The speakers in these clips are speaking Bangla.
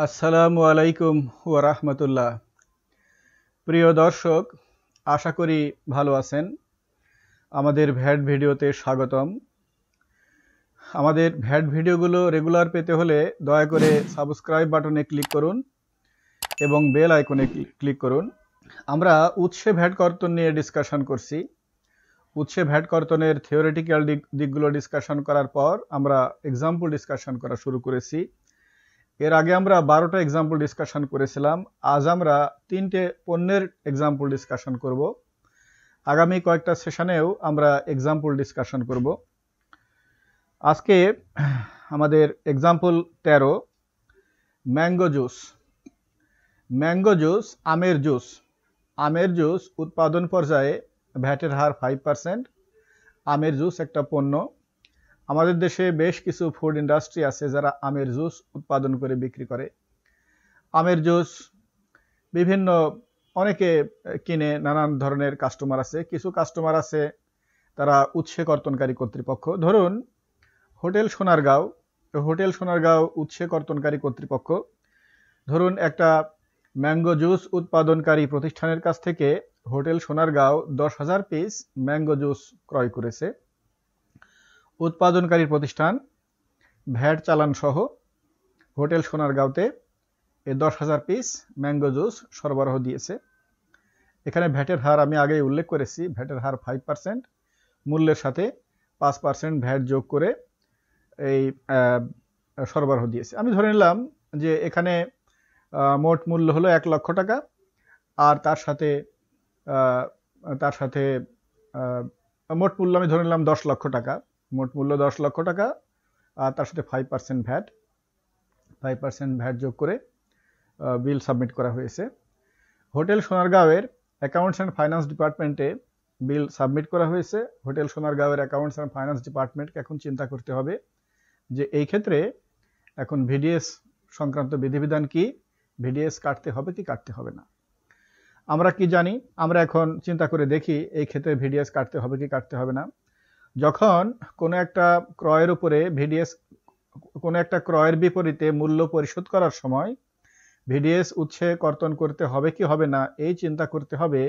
আসসালামু আলাইকুম রাহমাতুল্লাহ প্রিয় দর্শক আশা করি ভালো আছেন আমাদের ভ্যাট ভিডিওতে স্বাগতম আমাদের ভ্যাট ভিডিওগুলো রেগুলার পেতে হলে দয়া করে সাবস্ক্রাইব বাটনে ক্লিক করুন এবং বেল আইকনে ক্লিক করুন আমরা উৎসে ভ্যাট কর্তন নিয়ে ডিসকাশন করছি উৎসে ভ্যাট কর্তনের থিওরিটিক্যাল দিকগুলো ডিসকাশন করার পর আমরা এক্সাম্পল ডিসকাশন করা শুরু করেছি এর আগে আমরা বারোটা এক্সাম্পল ডিসকাশন করেছিলাম আজ আমরা তিনটে পণ্যের এক্সাম্পল ডিসকাশন করব আগামী কয়েকটা সেশনেও আমরা এক্সাম্পল ডিসকাশন করব আজকে আমাদের example ১৩ mango juice mango juice আমের জুস আমের জুস উৎপাদন পর্যায়ে ভ্যাটের হার ফাইভ পারসেন্ট আমের জুস একটা পণ্য আমাদের দেশে বেশ কিছু ফুড ইন্ডাস্ট্রি আছে যারা আমের জুস উৎপাদন করে বিক্রি করে আমের জুস বিভিন্ন অনেকে কিনে নানান ধরনের কাস্টমার আছে কিছু কাস্টমার আছে তারা উৎসে কর্তনকারী কর্তৃপক্ষ ধরুন হোটেল সোনারগাঁও হোটেল সোনারগাঁও উৎসে কর্তনকারী কর্তৃপক্ষ ধরুন একটা ম্যাঙ্গো জুস উৎপাদনকারী প্রতিষ্ঠানের কাছ থেকে হোটেল সোনারগাঁও দশ হাজার পিস ম্যাঙ্গো জুস ক্রয় করেছে উৎপাদনকারী প্রতিষ্ঠান ভ্যাট চালানসহ হোটেল সোনারগাঁওতে এ দশ হাজার পিস ম্যাঙ্গো জুস সরবরাহ দিয়েছে এখানে ভ্যাটের হার আমি আগেই উল্লেখ করেছি ভ্যাটের হার ফাইভ পার্সেন্ট মূল্যের সাথে পাঁচ পার্সেন্ট ভ্যাট যোগ করে এই সরবরাহ দিয়েছে আমি ধরে নিলাম যে এখানে মোট মূল্য হলো এক লক্ষ টাকা আর তার সাথে তার সাথে মোট মূল্য আমি ধরে নিলাম দশ লক্ষ টাকা মোট মূল্য দশ লক্ষ টাকা আর তার সাথে five percent VAT five percent VAT যোগ করে বিল সাবমিট করা হয়েছে হোটেল সোনারগাঁওয়ের অ্যাকাউন্টস অ্যান্ড ফাইন্যান্স ডিপার্টমেন্টে বিল সাবমিট করা হয়েছে হোটেল সোনারগাঁওয়ের অ্যাকাউন্টস অ্যান্ড ফাইন্যান্স ডিপার্টমেন্টকে এখন চিন্তা করতে হবে যে এই ক্ষেত্রে এখন ভিডিএস সংক্রান্ত বিধিবিধান কি ভিডিএস কাটতে হবে কি কাটতে হবে না আমরা কি জানি আমরা এখন চিন্তা করে দেখি এই ক্ষেত্রে ভিডিএস কাটতে হবে কি কাটতে হবে না যখন কোনো একটা ক্রয়ের উপরে ভিডিএস কোনো একটা ক্রয়ের বিপরীতে মূল্য পরিশোধ করার সময় ভিডিএস উৎসে কর্তন করতে হবে কি হবে না এই চিন্তা করতে হবে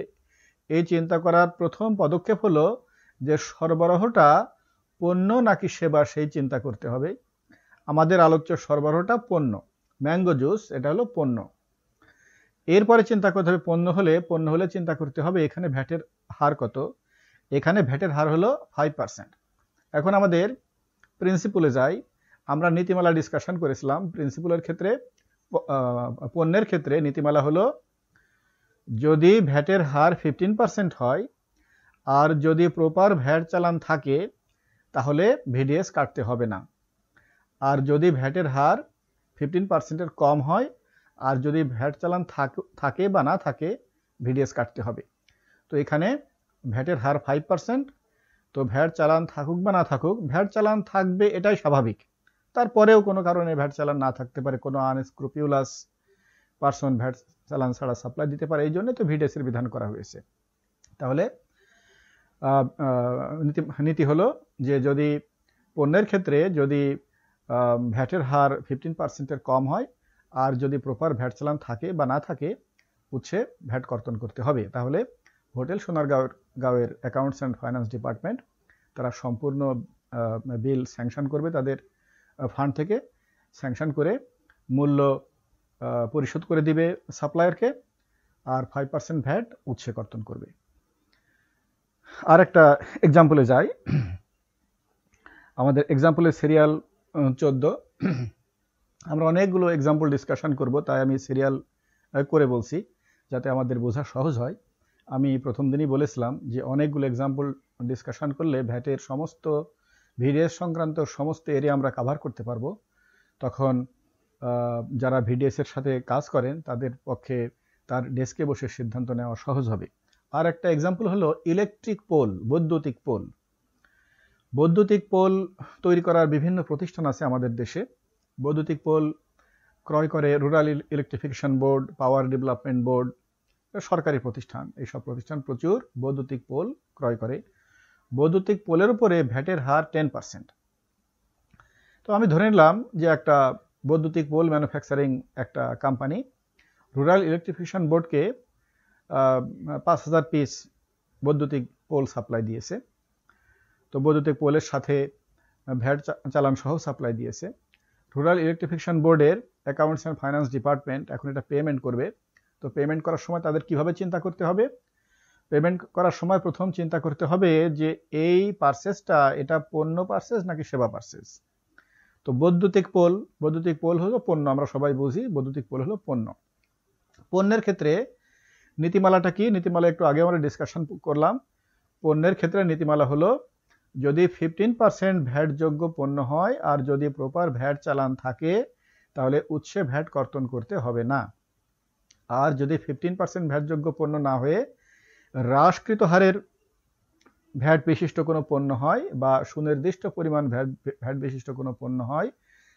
এই চিন্তা করার প্রথম পদক্ষেপ হলো যে সরবরাহটা পণ্য নাকি সেবা সেই চিন্তা করতে হবে আমাদের আলোচ্য সরবরাহটা পণ্য ম্যাঙ্গো জুস এটা হলো পণ্য এরপরে চিন্তা করতে হবে পণ্য হলে পণ্য হলে চিন্তা করতে হবে এখানে ভ্যাটের হার কত এখানে ভ্যাটের হার হলো ফাইভ পার্সেন্ট এখন আমাদের প্রিন্সিপুলে যাই আমরা নীতিমালা ডিসকাশন করেছিলাম প্রিন্সিপুলের ক্ষেত্রে পণ্যের ক্ষেত্রে নীতিমালা হলো যদি ভ্যাটের হার ফিফটিন পার্সেন্ট হয় আর যদি প্রপার ভ্যাট চালান থাকে তাহলে ভিডিএস কাটতে হবে না আর যদি ভ্যাটের হার ফিফটিন পার্সেন্টের কম হয় আর যদি ভ্যাট চালান থাকে বা না থাকে ভিডিএস কাটতে হবে তো এখানে ভ্যাটের হার ফাইভ পার্সেন্ট তো ভ্যাট চালান থাকুক বা না থাকুক ভ্যাট চালান থাকবে এটাই স্বাভাবিক তারপরেও কোনো কারণে ভ্যাট চালান না থাকতে পারে কোনো আনস্ক্রুপিউলাস পার্সন ভ্যাট চালান ছাড়া সাপ্লাই দিতে পারে এই জন্য তো ভিডিএসের বিধান করা হয়েছে তাহলে নীতি হলো যে যদি পণ্যের ক্ষেত্রে যদি ভ্যাটের হার ফিফটিন পার্সেন্টের কম হয় আর যদি প্রপার ভ্যাট চালান থাকে বা না থাকে উচ্ছে ভ্যাট কর্তন করতে হবে তাহলে হোটেল সোনারগাঁওয়ের গাওয়ের অ্যাকাউন্টস অ্যান্ড ফাইন্যান্স ডিপার্টমেন্ট তারা সম্পূর্ণ বিল স্যাংশন করবে তাদের ফান্ড থেকে স্যাংশন করে মূল্য পরিশোধ করে দিবে সাপ্লায়ারকে আর ফাইভ পার্সেন্ট ভ্যাট উৎসে কর্তন করবে আর একটা এক্সাম্পলে যাই আমাদের এক্সাম্পলে সিরিয়াল চোদ্দো আমরা অনেকগুলো এক্সাম্পল ডিসকাশন করব তাই আমি সিরিয়াল করে বলছি যাতে আমাদের বোঝা সহজ হয় আমি প্রথম দিনই বলেছিলাম যে অনেকগুলো এক্সাম্পল ডিসকাশন করলে ভ্যাটের সমস্ত ভিডিএস সংক্রান্ত সমস্ত এরিয়া আমরা কাভার করতে পারবো তখন যারা ভিডিএসের সাথে কাজ করেন তাদের পক্ষে তার ডেস্কে বসে সিদ্ধান্ত নেওয়া সহজ হবে আর একটা এক্সাম্পল হলো ইলেকট্রিক পোল বৈদ্যুতিক পোল বৈদ্যুতিক পোল তৈরি করার বিভিন্ন প্রতিষ্ঠান আছে আমাদের দেশে বৈদ্যুতিক পোল ক্রয় করে rural electrification board power development board সরকারি প্রতিষ্ঠান এইসব প্রতিষ্ঠান প্রচুর বৈদ্যুতিক পোল ক্রয় করে বৈদ্যুতিক পোলের উপরে ভ্যাটের হার টেন পার্সেন্ট তো আমি ধরে নিলাম যে একটা বৈদ্যুতিক পোল ম্যানুফ্যাকচারিং একটা কোম্পানি রুরাল ইলেকট্রিফিকেশন বোর্ডকে পাঁচ হাজার পিস বৈদ্যুতিক পোল সাপ্লাই দিয়েছে তো বৈদ্যুতিক পোলের সাথে ভ্যাট চালান সহ সাপ্লাই দিয়েছে রুরাল ইলেকট্রিফিকেশন বোর্ডের অ্যাকাউন্টস অ্যান্ড ফাইন্যান্স ডিপার্টমেন্ট এখন এটা পেমেন্ট করবে তো পেমেন্ট করার সময় তাদের কিভাবে চিন্তা করতে হবে পেমেন্ট করার সময় প্রথম চিন্তা করতে হবে যে এই পার্সেসটা এটা পণ্য পার্সেস নাকি সেবা পার্সেস তো বৈদ্যুতিক পোল বৈদ্যুতিক পোল হলো পণ্য আমরা সবাই বুঝি বৈদ্যুতিক পোল হলো পণ্য পণ্যের ক্ষেত্রে নীতিমালাটা কি নীতিমালা একটু আগে আমরা ডিসকাশন করলাম পণ্যের ক্ষেত্রে নীতিমালা হলো যদি ফিফটিন পার্সেন্ট ভ্যাটযোগ্য পণ্য হয় আর যদি প্রপার ভ্যাট চালান থাকে তাহলে উৎসে ভ্যাট কর্তন করতে হবে না আর যদি ফিফটিন পার্সেন্ট ভ্যাটযোগ্য পণ্য না হয়ে হ্রাসকৃত হারের ভ্যাট বিশিষ্ট কোনো পণ্য হয় বা সুনির্দিষ্ট পরিমাণ ভ্যাট ভ্যাট বিশিষ্ট কোনো পণ্য হয়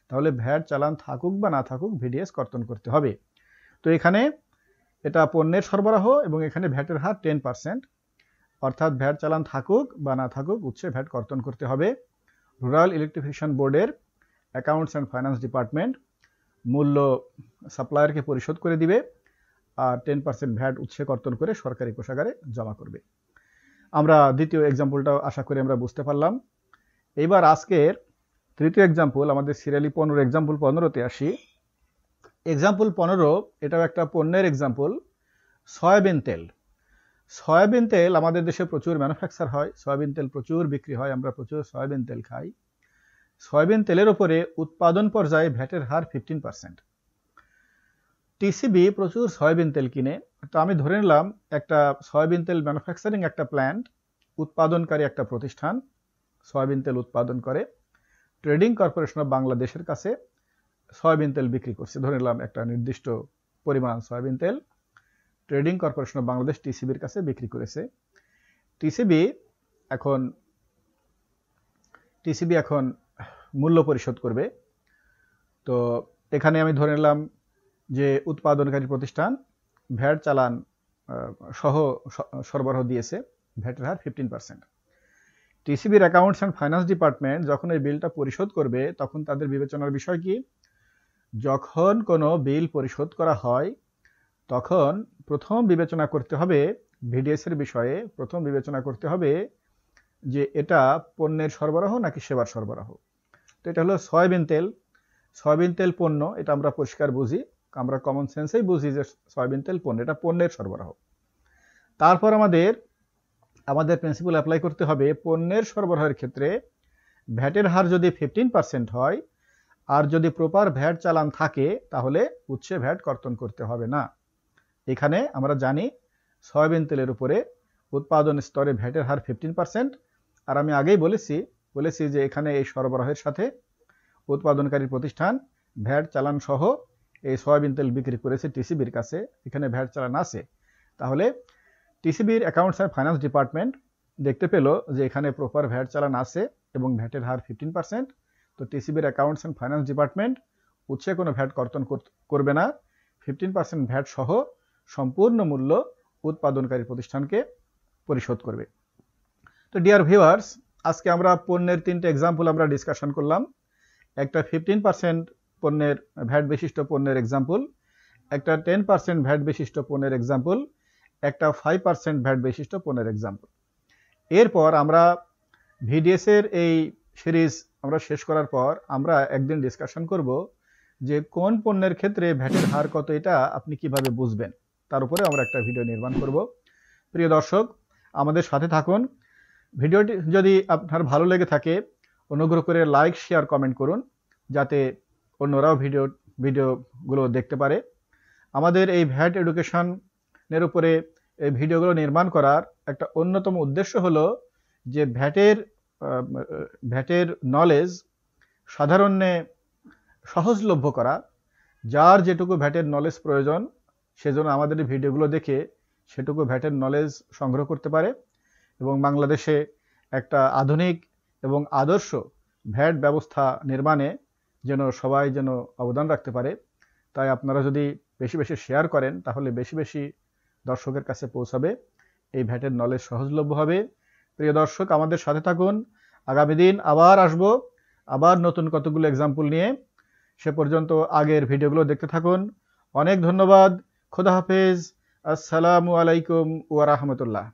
তাহলে ভ্যাট চালান থাকুক বা না থাকুক ভিডিএস কর্তন করতে হবে তো এখানে এটা পণ্যের সরবরাহ এবং এখানে ভ্যাটের হার টেন পার্সেন্ট অর্থাৎ ভ্যাট চালান থাকুক বা না থাকুক উৎসে ভ্যাট কর্তন করতে হবে রুরাল ইলেকট্রিফিকেশন বোর্ডের অ্যাকাউন্টস অ্যান্ড ফাইন্যান্স ডিপার্টমেন্ট মূল্য সাপ্লায়ারকে পরিশোধ করে দিবে আর টেন পার্সেন্ট ভ্যাট উৎসে কর্তন করে সরকারি কোষাগারে জমা করবে আমরা দ্বিতীয় এক্সাম্পলটা আশা করি আমরা বুঝতে পারলাম এইবার আজকের তৃতীয় এক্সাম্পল আমাদের সিরিয়ালি পনেরো এক্সাম্পল পনেরোতে আসি এক্সাম্পল পনেরো এটাও একটা পণ্যের এক্সাম্পল সয়াবিন তেল সয়াবিন তেল আমাদের দেশে প্রচুর ম্যানুফ্যাকচার হয় সয়াবিন তেল প্রচুর বিক্রি হয় আমরা প্রচুর সয়াবিন তেল খাই সয়াবিন তেলের ওপরে উৎপাদন পর্যায়ে ভ্যাটের হার ফিফটিন পার্সেন্ট টিসিবি প্রচুর সয়াবিন তেল কিনে তো আমি ধরে নিলাম একটা সয়াবিন তেল ম্যানুফ্যাকচারিং একটা প্ল্যান্ট উৎপাদনকারী একটা প্রতিষ্ঠান সয়াবিন তেল উৎপাদন করে ট্রেডিং কর্পোরেশন অফ বাংলাদেশের কাছে সয়াবিন তেল বিক্রি করছে ধরে নিলাম একটা নির্দিষ্ট পরিমাণ সয়াবিন তেল ট্রেডিং কর্পোরেশন অফ বাংলাদেশ টিসিবির কাছে বিক্রি করেছে টিসিবি এখন টিসিবি এখন মূল্য পরিশোধ করবে তো এখানে আমি ধরে নিলাম যে উৎপাদনকারী প্রতিষ্ঠান ভ্যাট চালান সহ সরবরাহ দিয়েছে ভ্যাটের হার ফিফটিন পার্সেন্ট টিসিবির অ্যাকাউন্টস অ্যান্ড ফাইন্যান্স ডিপার্টমেন্ট যখন এই বিলটা পরিশোধ করবে তখন তাদের বিবেচনার বিষয় কি যখন কোনো বিল পরিশোধ করা হয় তখন প্রথম বিবেচনা করতে হবে ভিডিএসের বিষয়ে প্রথম বিবেচনা করতে হবে যে এটা পণ্যের সরবরাহ নাকি সেবার সরবরাহ তো এটা হলো সয়াবিন তেল সয়াবিন তেল পণ্য এটা আমরা পরিষ্কার বুঝি আমরা কমন সেন্সেই বুঝি যে সয়াবিন তেল পণ্য এটা পণ্যের সরবরাহ তারপর আমাদের আমাদের প্রিন্সিপাল অ্যাপ্লাই করতে হবে পণ্যের সরবরাহের ক্ষেত্রে ভ্যাটের হার যদি ফিফটিন পার্সেন্ট হয় আর যদি প্রপার ভ্যাট চালান থাকে তাহলে উচ্ছে ভ্যাট কর্তন করতে হবে না এখানে আমরা জানি সয়াবিন তেলের উপরে উৎপাদন স্তরে ভ্যাটের হার ফিফটিন পার্সেন্ট আর আমি আগেই বলেছি বলেছি যে এখানে এই সরবরাহের সাথে উৎপাদনকারী প্রতিষ্ঠান ভ্যাট চালান সহ এই সয়াবিন তেল বিক্রি করেছে টিসিবির কাছে এখানে ভ্যাট চালান আছে তাহলে টিসিবির অ্যাকাউন্টস অ্যান্ড ফাইন্যান্স ডিপার্টমেন্ট দেখতে পেল যে এখানে প্রপার ভ্যাট চালান আছে এবং ভ্যাটের হার ফিফটিন পার্সেন্ট তো টিসিবির অ্যাকাউন্টস অ্যান্ড ফাইন্যান্স ডিপার্টমেন্ট উচ্ছে কোনো ভ্যাট কর্তন করবে না ফিফটিন পার্সেন্ট ভ্যাট সহ সম্পূর্ণ মূল্য উৎপাদনকারী প্রতিষ্ঠানকে পরিশোধ করবে তো ডিয়ার ভিউয়ার্স আজকে আমরা পণ্যের তিনটে এক্সাম্পল আমরা ডিসকাশন করলাম একটা ফিফটিন পার্সেন্ট পণ্যের ভ্যাট বিশিষ্ট পণ্যের এক্সাম্পল একটা টেন পার্সেন্ট ভ্যাট বিশিষ্ট পণ্যের এক্সাম্পল একটা ফাইভ পার্সেন্ট ভ্যাট বিশিষ্ট পণ্যের এক্সাম্পল এরপর আমরা ভিডিএসের এই সিরিজ আমরা শেষ করার পর আমরা একদিন ডিসকাশন করব যে কোন পণ্যের ক্ষেত্রে ভ্যাটের হার কত এটা আপনি কিভাবে বুঝবেন তার উপরে আমরা একটা ভিডিও নির্মাণ করব প্রিয় দর্শক আমাদের সাথে থাকুন ভিডিওটি যদি আপনার ভালো লেগে থাকে অনুগ্রহ করে লাইক শেয়ার কমেন্ট করুন যাতে অন্যরাও ভিডিও ভিডিওগুলো দেখতে পারে আমাদের এই ভ্যাট এডুকেশনের উপরে এই ভিডিওগুলো নির্মাণ করার একটা অন্যতম উদ্দেশ্য হলো যে ভ্যাটের ভ্যাটের নলেজ সাধারণে সহজলভ্য করা যার যেটুকু ভ্যাটের নলেজ প্রয়োজন সেজন্য আমাদের ভিডিওগুলো দেখে সেটুকু ভ্যাটের নলেজ সংগ্রহ করতে পারে এবং বাংলাদেশে একটা আধুনিক এবং আদর্শ ভ্যাট ব্যবস্থা নির্মাণে যেন সবাই যেন অবদান রাখতে পারে তাই আপনারা যদি বেশি বেশি শেয়ার করেন তাহলে বেশি বেশি দর্শকের কাছে পৌঁছাবে এই ভ্যাটের নলেজ সহজলভ্য হবে প্রিয় দর্শক আমাদের সাথে থাকুন আগামী দিন আবার আসব আবার নতুন কতগুলো এক্সাম্পল নিয়ে সে পর্যন্ত আগের ভিডিওগুলো দেখতে থাকুন অনেক ধন্যবাদ খোদা হাফেজ আসসালামু আলাইকুম ওয়া রাহমাতুল্লাহ